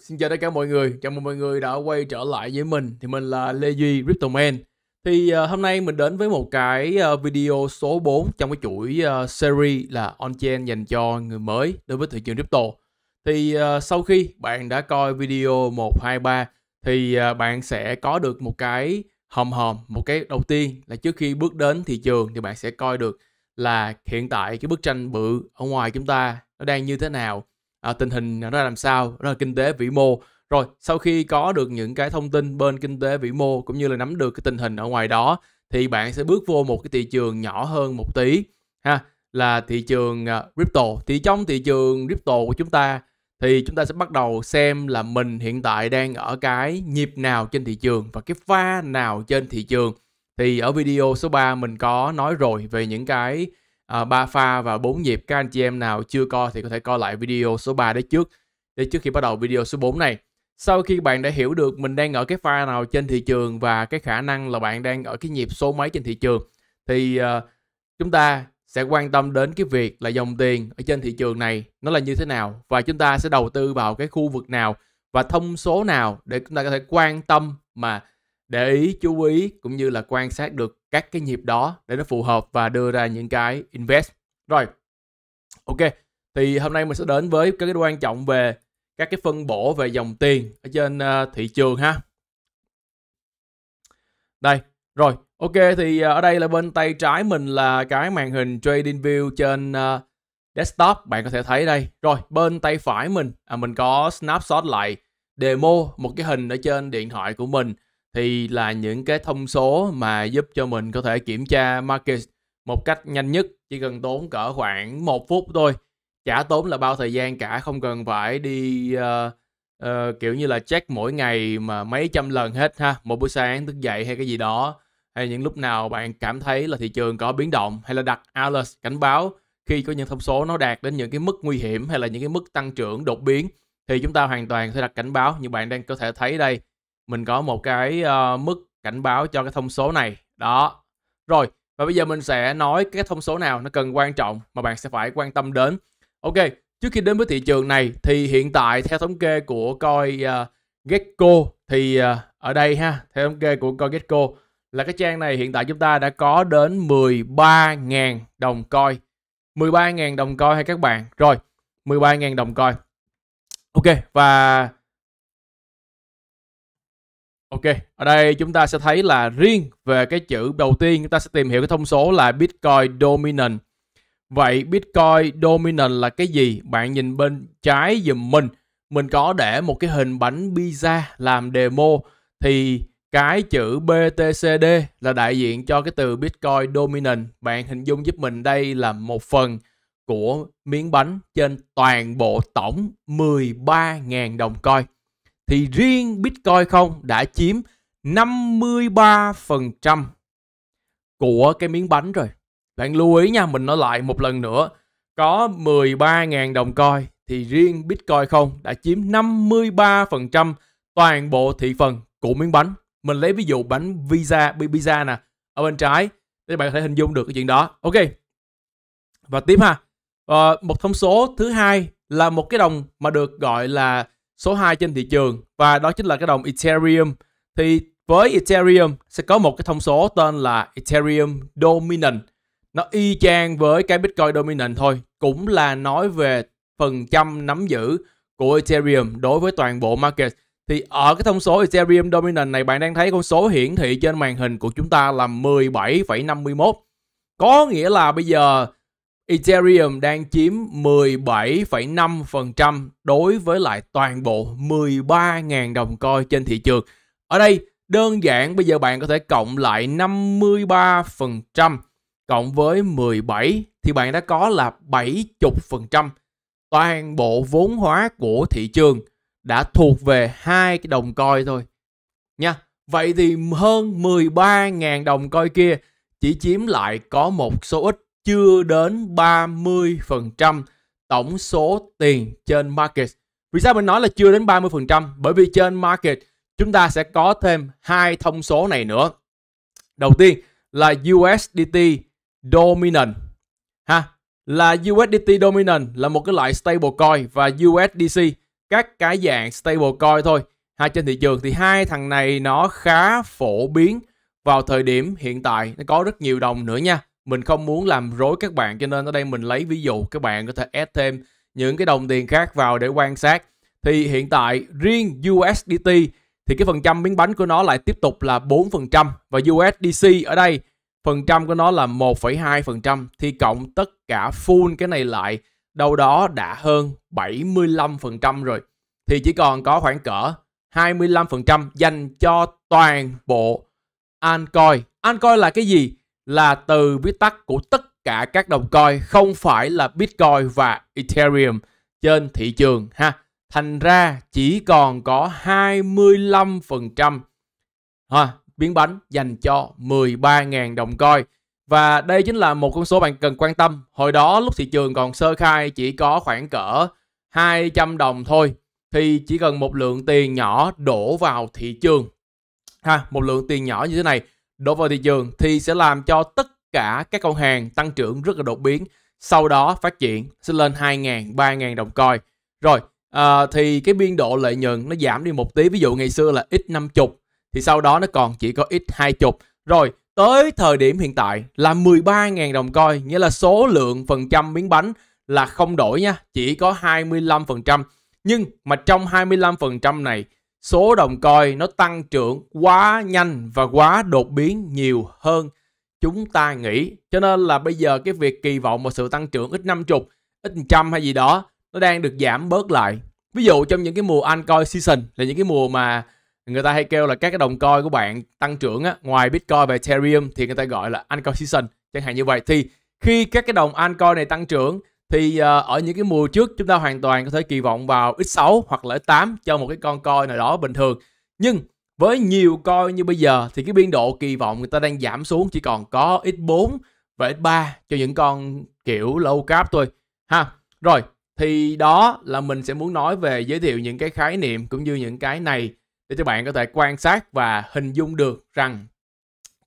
xin chào tất cả mọi người. Chào mừng mọi người đã quay trở lại với mình. Thì mình là Lê Duy Man Thì uh, hôm nay mình đến với một cái uh, video số 4 trong cái chuỗi uh, series là on-chain dành cho người mới đối với thị trường crypto. Thì uh, sau khi bạn đã coi video 123 thì uh, bạn sẽ có được một cái hòm hòm, một cái đầu tiên là trước khi bước đến thị trường thì bạn sẽ coi được là hiện tại cái bức tranh bự ở ngoài chúng ta nó đang như thế nào à, tình hình ra làm sao đó kinh tế vĩ mô rồi sau khi có được những cái thông tin bên kinh tế vĩ mô cũng như là nắm được cái tình hình ở ngoài đó thì bạn sẽ bước vô một cái thị trường nhỏ hơn một tí ha là thị trường à, crypto thì trong thị trường crypto của chúng ta thì chúng ta sẽ bắt đầu xem là mình hiện tại đang ở cái nhịp nào trên thị trường và cái pha nào trên thị trường thì ở video số 3 mình có nói rồi về những cái uh, ờ, 3 pha và 4 nhịp. Các anh chị em nào chưa coi thì có thể coi lại video số 3 đấy trước để trước khi bắt đầu video số 4 này. Sau khi bạn đã hiểu được mình đang ở cái pha nào trên thị trường và cái khả năng là bạn đang ở cái nhịp số mấy trên thị trường thì ờ, chúng ta sẽ quan tâm đến cái việc là dòng tiền ở trên thị trường này nó là như thế nào và chúng ta sẽ đầu tư vào cái khu vực nào và thông số nào để chúng ta có thể quan tâm mà để ý chú ý cũng như là quan sát được các cái nhịp đó để nó phù hợp và đưa ra những cái invest rồi ok thì hôm nay mình sẽ đến với cái quan trọng về các cái phân bổ về dòng tiền ở trên ờ, thị trường ha đây rồi ok thì ờ, ở đây là bên tay trái mình là cái màn hình trading view trên ờ, desktop bạn có thể thấy đây rồi bên tay phải mình à, mình có snapshot lại demo một cái hình ở trên điện thoại của mình thì là những cái thông số mà giúp cho mình có thể kiểm tra market một cách nhanh nhất chỉ cần tốn cỡ khoảng một phút thôi chả tốn là bao thời gian cả không cần phải đi uh, uh, kiểu như là check mỗi ngày mà mấy trăm lần hết ha một buổi sáng thức dậy hay cái gì đó hay những lúc nào bạn cảm thấy là thị trường có biến động hay là đặt alert cảnh báo khi có những thông số nó đạt đến những cái mức nguy hiểm hay là những cái mức tăng trưởng đột biến thì chúng ta hoàn toàn sẽ đặt cảnh báo như bạn đang có thể thấy đây mình có một cái uh, mức cảnh báo cho cái thông số này đó rồi và bây giờ mình sẽ nói cái thông số nào nó cần quan trọng mà bạn sẽ phải quan tâm đến ok trước khi đến với thị trường này thì hiện tại theo thống kê của coi uh, Gecko thì uh, ở đây ha theo thống kê của coi Gecko là cái trang này hiện tại chúng ta đã có đến 13.000 đồng coi 13.000 đồng coi hay các bạn rồi 13.000 đồng coi ok và Ok, ở đây chúng ta sẽ thấy là riêng về cái chữ đầu tiên chúng ta sẽ tìm hiểu cái thông số là Bitcoin Dominant. Vậy Bitcoin Dominant là cái gì? Bạn nhìn bên trái dùm mình, mình có để một cái hình bánh pizza làm demo thì cái chữ BTCD là đại diện cho cái từ Bitcoin Dominant. Bạn hình dung giúp mình đây là một phần của miếng bánh trên toàn bộ tổng 13.000 đồng coin thì riêng Bitcoin không đã chiếm 53% của cái miếng bánh rồi. Bạn lưu ý nha, mình nói lại một lần nữa. Có 13.000 đồng coi thì riêng Bitcoin không đã chiếm 53% toàn bộ thị phần của miếng bánh. Mình lấy ví dụ bánh Visa, pizza nè, ở bên trái các bạn có thể hình dung được cái chuyện đó. Ok. Và tiếp ha. À, một thông số thứ hai là một cái đồng mà được gọi là số 2 trên thị trường và đó chính là cái đồng Ethereum. Thì với Ethereum sẽ có một cái thông số tên là Ethereum Dominant. Nó y chang với cái Bitcoin Dominant thôi, cũng là nói về phần trăm nắm giữ của Ethereum đối với toàn bộ market. Thì ở cái thông số Ethereum Dominant này bạn đang thấy con số hiển thị trên màn hình của chúng ta là 17,51. Có nghĩa là bây giờ Ethereum đang chiếm 17,5% đối với lại toàn bộ 13.000 đồng coin trên thị trường. Ở đây đơn giản bây giờ bạn có thể cộng lại 53% cộng với 17 thì bạn đã có là 70% toàn bộ vốn hóa của thị trường đã thuộc về hai cái đồng coin thôi nha. Vậy thì hơn 13.000 đồng coin kia chỉ chiếm lại có một số ít chưa đến 30% tổng số tiền trên market. Vì sao mình nói là chưa đến 30%? Bởi vì trên market chúng ta sẽ có thêm hai thông số này nữa. Đầu tiên là USDT dominant ha là USDT dominant là một cái loại stablecoin và USDC các cái dạng stablecoin thôi hai trên thị trường thì hai thằng này nó khá phổ biến vào thời điểm hiện tại nó có rất nhiều đồng nữa nha mình không muốn làm rối các bạn cho nên ở đây mình lấy ví dụ các bạn có thể add thêm những cái đồng tiền khác vào để quan sát thì hiện tại riêng USDT thì cái phần trăm miếng bánh của nó lại tiếp tục là 4% và USDC ở đây phần trăm của nó là 1,2% thì cộng tất cả full cái này lại đâu đó đã hơn 75% rồi thì chỉ còn có khoảng cỡ 25% dành cho toàn bộ altcoin. Altcoin là cái gì? là từ viết tắt của tất cả các đồng coin không phải là Bitcoin và Ethereum trên thị trường ha. Thành ra chỉ còn có 25% ha, biến bánh dành cho 13.000 đồng coin. Và đây chính là một con số bạn cần quan tâm. Hồi đó lúc thị trường còn sơ khai chỉ có khoảng cỡ 200 đồng thôi thì chỉ cần một lượng tiền nhỏ đổ vào thị trường ha, một lượng tiền nhỏ như thế này đổ vào thị trường thì sẽ làm cho tất cả các con hàng tăng trưởng rất là đột biến sau đó phát triển sẽ lên 2.000, 3.000 đồng coi. Rồi, à, thì cái biên độ lợi nhuận nó giảm đi một tí. Ví dụ ngày xưa là x50, thì sau đó nó còn chỉ có x20. Rồi, tới thời điểm hiện tại là 13.000 đồng coi, nghĩa là số lượng phần trăm miếng bánh là không đổi nha, chỉ có 25%. Nhưng mà trong 25% này số đồng coi nó tăng trưởng quá nhanh và quá đột biến nhiều hơn chúng ta nghĩ. Cho nên là bây giờ cái việc kỳ vọng một sự tăng trưởng ít 50, ít trăm hay gì đó nó đang được giảm bớt lại. Ví dụ trong những cái mùa altcoin season là những cái mùa mà người ta hay kêu là các cái đồng coin của bạn tăng trưởng á, ngoài Bitcoin và Ethereum thì người ta gọi là altcoin season chẳng hạn như vậy thì khi các cái đồng altcoin này tăng trưởng thì uh, ở những cái mùa trước chúng ta hoàn toàn có thể kỳ vọng vào x6 hoặc là x8 cho một cái con coi nào đó bình thường nhưng với nhiều coi như bây giờ thì cái biên độ kỳ vọng người ta đang giảm xuống chỉ còn có x4 và x3 cho những con kiểu low cap thôi ha rồi thì đó là mình sẽ muốn nói về giới thiệu những cái khái niệm cũng như những cái này để cho bạn có thể quan sát và hình dung được rằng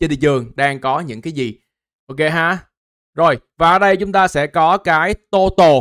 trên thị trường đang có những cái gì ok ha rồi, và ở đây chúng ta sẽ có cái total.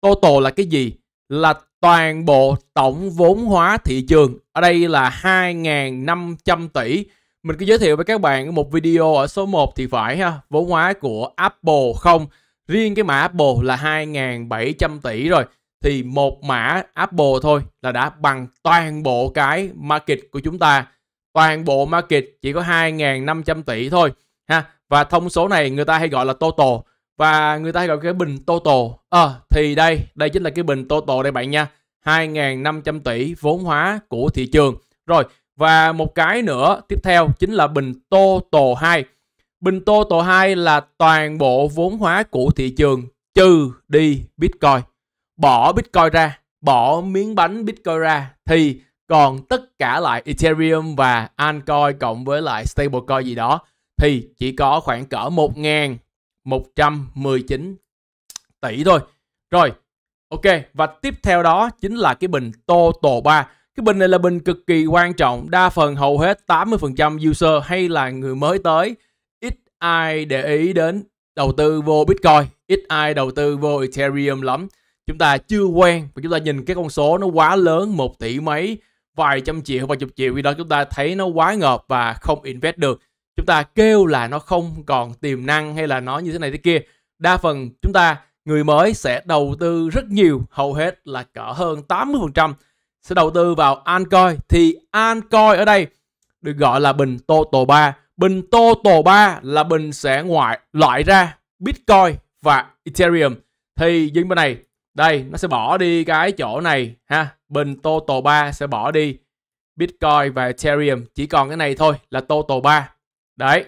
Total là cái gì? Là toàn bộ tổng vốn hóa thị trường. Ở đây là 2.500 tỷ. Mình có giới thiệu với các bạn một video ở số 1 thì phải ha, vốn hóa của Apple không. Riêng cái mã Apple là 2.700 tỷ rồi. Thì một mã Apple thôi là đã bằng toàn bộ cái market của chúng ta. Toàn bộ market chỉ có 2.500 tỷ thôi. Ha, và thông số này người ta hay gọi là total và người ta hay gọi cái bình total à, thì đây đây chính là cái bình total đây bạn nha 2.500 tỷ vốn hóa của thị trường rồi và một cái nữa tiếp theo chính là bình total 2 bình total 2 là toàn bộ vốn hóa của thị trường trừ đi bitcoin bỏ bitcoin ra bỏ miếng bánh bitcoin ra thì còn tất cả lại ethereum và altcoin cộng với lại stablecoin gì đó thì chỉ có khoảng cỡ 1.119 tỷ thôi. Rồi, ok. Và tiếp theo đó chính là cái bình Total 3. Cái bình này là bình cực kỳ quan trọng. Đa phần hầu hết 80% user hay là người mới tới. Ít ai để ý đến đầu tư vô Bitcoin. Ít ai đầu tư vô Ethereum lắm. Chúng ta chưa quen và chúng ta nhìn cái con số nó quá lớn một tỷ mấy vài trăm triệu vài chục triệu vì đó chúng ta thấy nó quá ngợp và không invest được chúng ta kêu là nó không còn tiềm năng hay là nó như thế này thế kia đa phần chúng ta người mới sẽ đầu tư rất nhiều hầu hết là cỡ hơn 80% sẽ đầu tư vào Ancoin thì Ancoin ở đây được gọi là bình tô Total 3 bình tô Total 3 là bình sẽ ngoại loại ra Bitcoin và Ethereum thì dưới bên này đây nó sẽ bỏ đi cái chỗ này ha bình tô Total 3 sẽ bỏ đi Bitcoin và Ethereum chỉ còn cái này thôi là tô Total 3 Đấy.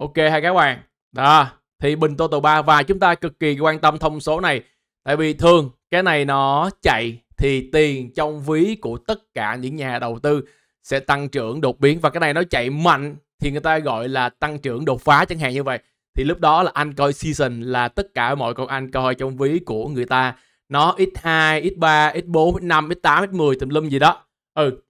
Ok hai các bạn. Đó. Thì bình total 3 và chúng ta cực kỳ quan tâm thông số này. Tại vì thường cái này nó chạy thì tiền trong ví của tất cả những nhà đầu tư sẽ tăng trưởng đột biến và cái này nó chạy mạnh thì người ta gọi là tăng trưởng đột phá chẳng hạn như vậy thì lúc đó là anh coi season là tất cả mọi con anh coi trong ví của người ta nó x2, x3, x4, x5, x8, x10 tùm lum gì đó. Ừ.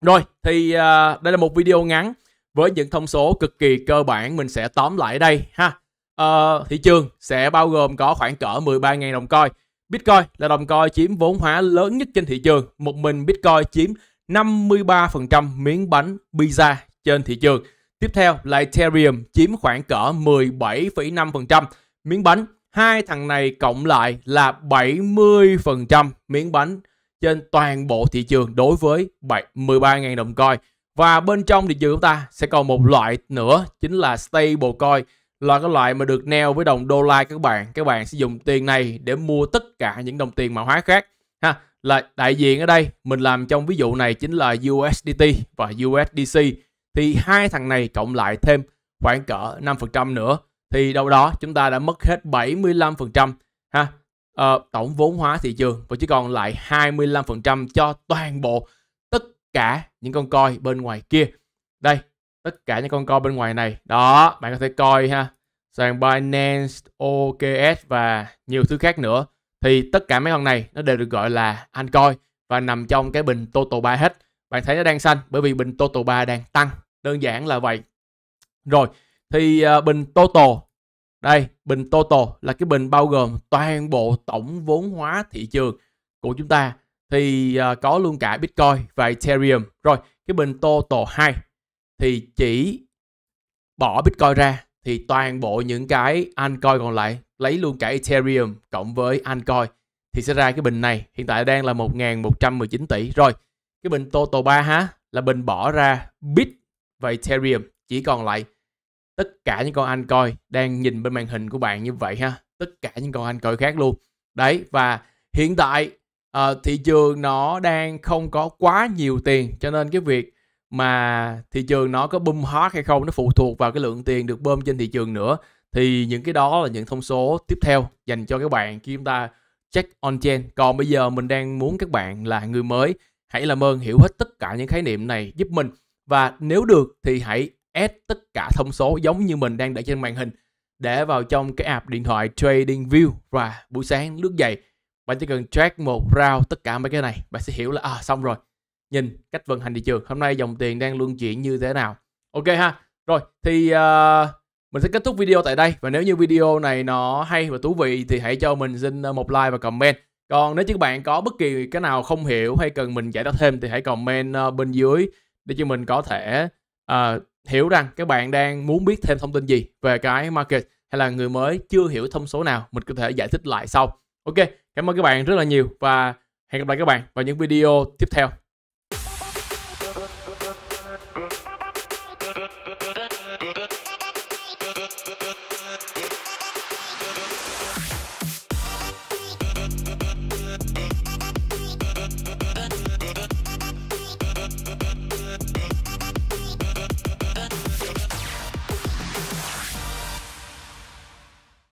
Rồi, thì uh, đây là một video ngắn với những thông số cực kỳ cơ bản mình sẽ tóm lại đây ha. À, thị trường sẽ bao gồm có khoảng cỡ 13.000 đồng coi Bitcoin là đồng coi chiếm vốn hóa lớn nhất trên thị trường. Một mình Bitcoin chiếm 53% miếng bánh pizza trên thị trường. Tiếp theo là Ethereum chiếm khoảng cỡ 17,5% miếng bánh. Hai thằng này cộng lại là 70% miếng bánh trên toàn bộ thị trường đối với 13.000 đồng coin. Và bên trong thị trường chúng ta sẽ còn một loại nữa chính là stablecoin là cái loại mà được neo với đồng đô la các bạn. Các bạn sẽ dùng tiền này để mua tất cả những đồng tiền mã hóa khác. Ha, là đại diện ở đây mình làm trong ví dụ này chính là USDT và USDC thì hai thằng này cộng lại thêm khoảng cỡ 5% nữa thì đâu đó chúng ta đã mất hết 75% ha uh, tổng vốn hóa thị trường và chỉ còn lại 25% cho toàn bộ cả những con coi bên ngoài kia đây tất cả những con coi bên ngoài này đó bạn có thể coi ha sàn Binance, OKS và nhiều thứ khác nữa thì tất cả mấy con này nó đều được gọi là altcoin và nằm trong cái bình total 3 hết bạn thấy nó đang xanh bởi vì bình total 3 đang tăng đơn giản là vậy rồi thì à, bình total đây bình total là cái bình bao gồm toàn bộ tổng vốn hóa thị trường của chúng ta thì uh, có luôn cả Bitcoin và Ethereum. Rồi, cái bên Total 2 thì chỉ bỏ Bitcoin ra thì toàn bộ những cái altcoin còn lại lấy luôn cả Ethereum cộng với altcoin thì sẽ ra cái bình này hiện tại đang là 1.119 tỷ. Rồi, cái bình Total 3 ha là bình bỏ ra Bit và Ethereum chỉ còn lại tất cả những con altcoin đang nhìn bên màn hình của bạn như vậy ha tất cả những con altcoin khác luôn đấy và hiện tại à, thị trường nó đang không có quá nhiều tiền cho nên cái việc mà thị trường nó có bơm hot hay không nó phụ thuộc vào cái lượng tiền được bơm trên thị trường nữa thì những cái đó là những thông số tiếp theo dành cho các bạn khi chúng ta check on chain còn bây giờ mình đang muốn các bạn là người mới hãy làm ơn hiểu hết tất cả những khái niệm này giúp mình và nếu được thì hãy add tất cả thông số giống như mình đang để trên màn hình để vào trong cái app điện thoại trading view và buổi sáng lướt dậy bạn chỉ cần track một round tất cả mấy cái này bạn sẽ hiểu là à xong rồi nhìn cách vận hành thị trường hôm nay dòng tiền đang luân chuyển như thế nào ok ha rồi thì uh, mình sẽ kết thúc video tại đây và nếu như video này nó hay và thú vị thì hãy cho mình xin ờ, một like và comment còn nếu như các bạn có bất kỳ cái nào không hiểu hay cần mình giải đáp thêm thì hãy comment ờ, bên dưới để cho mình có thể uh, hiểu rằng các bạn đang muốn biết thêm thông tin gì về cái market hay là người mới chưa hiểu thông số nào mình có thể giải thích lại sau ok Cảm ơn các bạn rất là nhiều và hẹn gặp lại các bạn vào những video tiếp theo.